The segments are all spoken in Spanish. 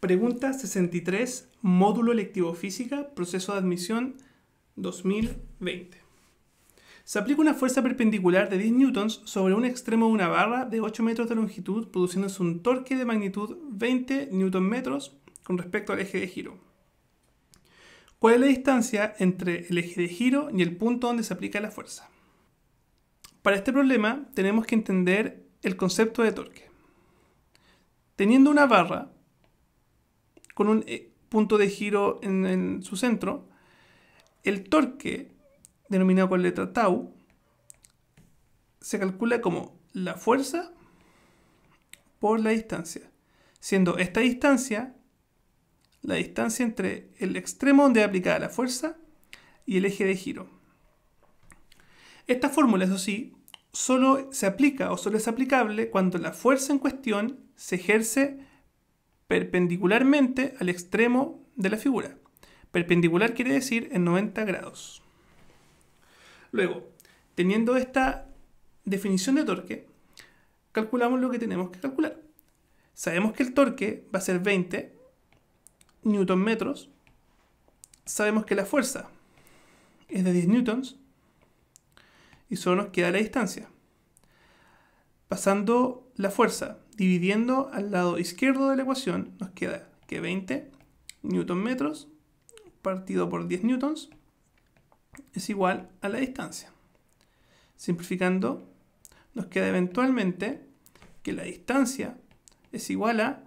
Pregunta 63, módulo electivo física, proceso de admisión 2020. Se aplica una fuerza perpendicular de 10 newtons sobre un extremo de una barra de 8 metros de longitud, produciéndose un torque de magnitud 20 newton-metros con respecto al eje de giro. ¿Cuál es la distancia entre el eje de giro y el punto donde se aplica la fuerza? Para este problema tenemos que entender el concepto de torque. Teniendo una barra con un eh, punto de giro en, su centro, el torque, denominado con letra tau, se calcula como la fuerza por la distancia, siendo esta distancia la distancia entre el extremo donde aplicada la fuerza y el eje de giro. Esta fórmula, eso sí, solo se aplica o solo es aplicable cuando la fuerza en cuestión se ejerce perpendicularmente al extremo de la figura. Perpendicular quiere decir en 90 grados. Luego, teniendo esta definición de torque, calculamos lo que tenemos que calcular. Sabemos que el torque va a ser 20 newton metros. Sabemos que la fuerza es de 10 newtons. Y solo nos queda la distancia. Pasando la fuerza Dividiendo al lado izquierdo de la ecuación nos queda que 20 newton metros partido por 10 newtons es igual a la distancia. Simplificando, nos queda eventualmente que la distancia es igual a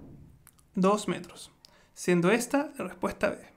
2 metros, siendo esta la respuesta B.